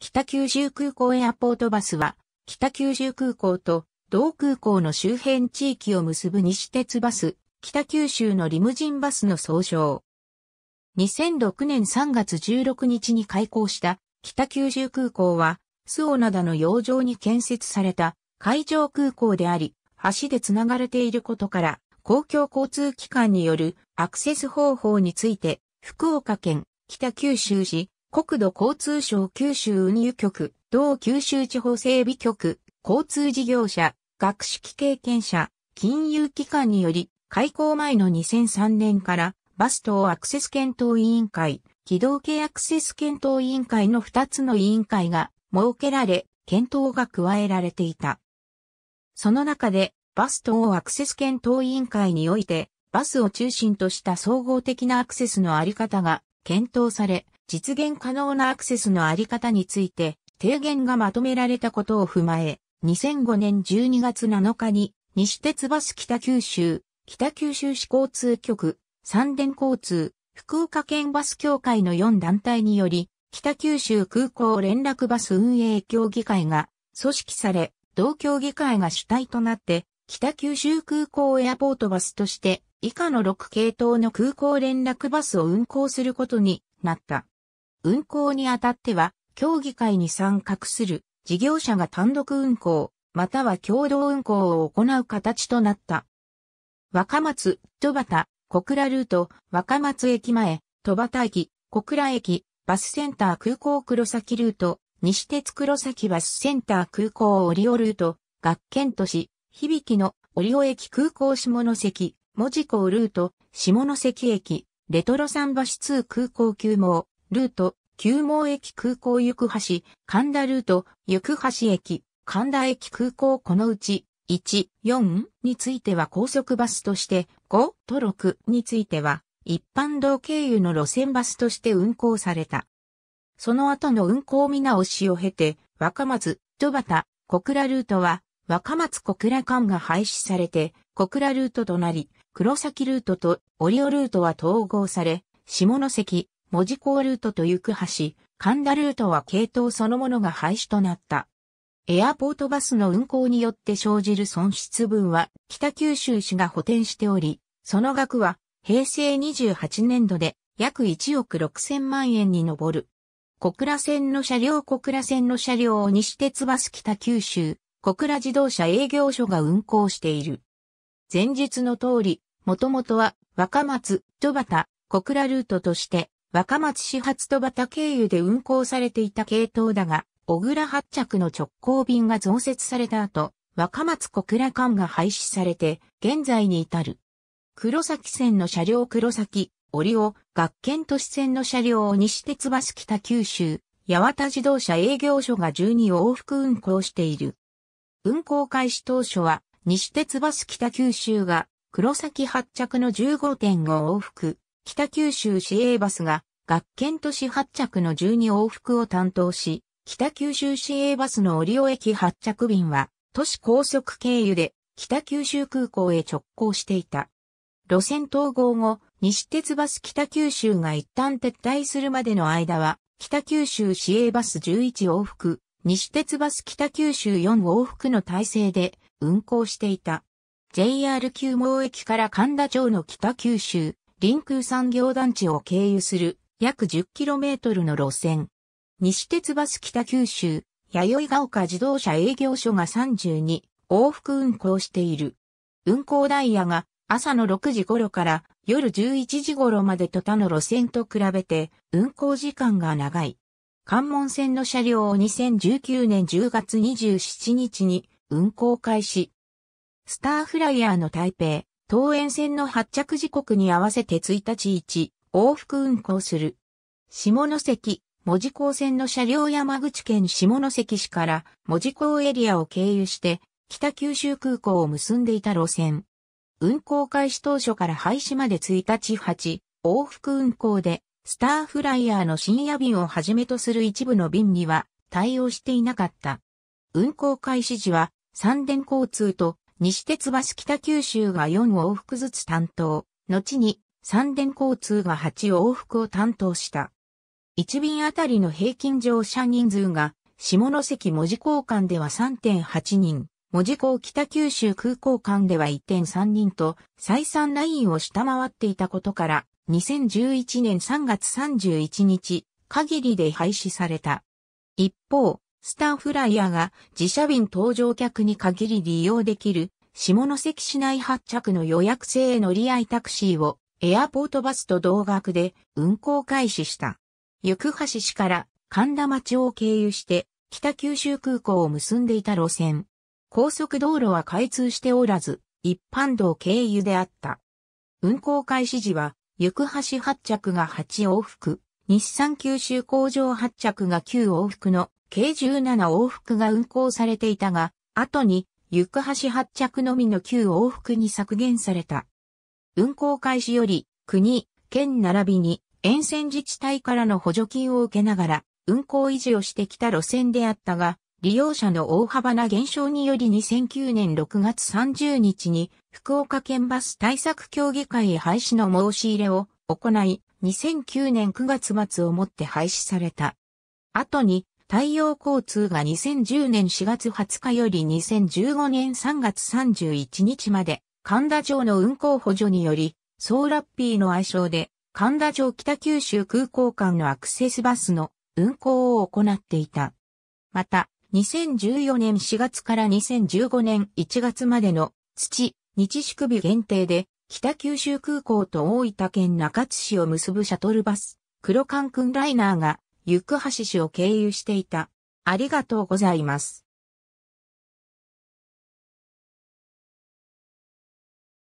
北九州空港エアポートバスは、北九州空港と同空港の周辺地域を結ぶ西鉄バス、北九州のリムジンバスの総称。2006年3月16日に開港した北九州空港は、オナ灘の洋上に建設された海上空港であり、橋でつながれていることから、公共交通機関によるアクセス方法について、福岡県北九州市国土交通省九州運輸局、同九州地方整備局、交通事業者、学識経験者、金融機関により、開校前の2003年から、バス等アクセス検討委員会、機動系アクセス検討委員会の2つの委員会が設けられ、検討が加えられていた。その中で、バス等アクセス検討委員会において、バスを中心とした総合的なアクセスのあり方が検討され、実現可能なアクセスのあり方について、提言がまとめられたことを踏まえ、2005年12月7日に、西鉄バス北九州、北九州市交通局、三電交通、福岡県バス協会の4団体により、北九州空港連絡バス運営協議会が組織され、同協議会が主体となって、北九州空港エアポートバスとして、以下の6系統の空港連絡バスを運行することになった。運行にあたっては、協議会に参画する事業者が単独運行、または共同運行を行う形となった。若松、戸端、小倉ルート、若松駅前、戸端駅、小倉駅、バスセンター空港黒崎ルート、西鉄黒崎バスセンター空港オリオルート、学研都市、響のオリオ駅空港下関、文字港ルート、下関駅、レトロ桟橋通空港急網、ルート、旧毛駅空港行橋、神田ルート、行橋駅、神田駅空港このうち、1、4については高速バスとして、5と6については、一般道経由の路線バスとして運行された。その後の運行見直しを経て、若松、戸端、小倉ルートは、若松小倉間が廃止されて、小倉ルートとなり、黒崎ルートとオリオルートは統合され、下関、文字港ルートと行く橋、神田ルートは系統そのものが廃止となった。エアポートバスの運行によって生じる損失分は北九州市が補填しており、その額は平成28年度で約1億6000万円に上る。小倉線の車両小倉線の車両を西鉄バス北九州、小倉自動車営業所が運行している。前述の通り、もともとは若松、戸端、小倉ルートとして若松始発戸端経由で運行されていた系統だが、小倉発着の直行便が増設された後、若松小倉間が廃止されて、現在に至る。黒崎線の車両黒崎、折尾、学研都市線の車両を西鉄バス北九州、八幡自動車営業所が12往復運行している。運行開始当初は、西鉄バス北九州が、黒崎発着の15.5往復、北九州市営バスが、学研都市発着の12往復を担当し、北九州市営バスのリ尾駅発着便は、都市高速経由で北九州空港へ直行していた。路線統合後、西鉄バス北九州が一旦撤退するまでの間は、北九州市営バス11往復、西鉄バス北九州4往復の体制で運行していた。JR 九毛駅から神田町の北九州、臨空産業団地を経由する約 10km の路線。西鉄バス北九州、弥生が丘自動車営業所が32往復運行している。運行ダイヤが朝の6時頃から夜11時頃までと他の路線と比べて運行時間が長い。関門線の車両を2019年10月27日に運行開始。スターフライヤーの台北、東園線の発着時刻に合わせて1日1往復運行する。下関、門司港線の車両山口県下関市から門司港エリアを経由して北九州空港を結んでいた路線。運行開始当初から廃止まで1日8往復運行でスターフライヤーの深夜便をはじめとする一部の便には対応していなかった。運行開始時は三電交通と西鉄バス北九州が4往復ずつ担当、後に三電交通が8往復を担当した。1便あたりの平均乗車人数が、下関文字交換では3.8人、文字港北九州空港間では1.3人と、再三ラインを下回っていたことから、2011年3月31日、限りで廃止された。一方、スターフライヤーが自社便搭乗客に限り利用できる下関市内発着の予約制乗り合いタクシーをエアポートバスと同額で運行開始した。行橋市から神田町を経由して北九州空港を結んでいた路線。高速道路は開通しておらず、一般道経由であった。運行開始時は、行橋発着が8往復、日産九州工場発着が9往復の計17往復が運行されていたが、後に、ゆく橋発着のみの旧往復に削減された。運行開始より、国、県並びに、沿線自治体からの補助金を受けながら、運行維持をしてきた路線であったが、利用者の大幅な減少により2009年6月30日に福岡県バス対策協議会へ廃止の申し入れを行い、2009年9月末をもって廃止された。後に太陽交通が2010年4月20日より2015年3月31日まで、神田城の運行補助により、ソーラッピーの愛称で、神田城北九州空港間のアクセスバスの運行を行っていた。また、2014年4月から2015年1月までの土、日宿日限定で、北九州空港と大分県中津市を結ぶシャトルバス、黒関君ライナーが行橋市を経由していた。ありがとうございます。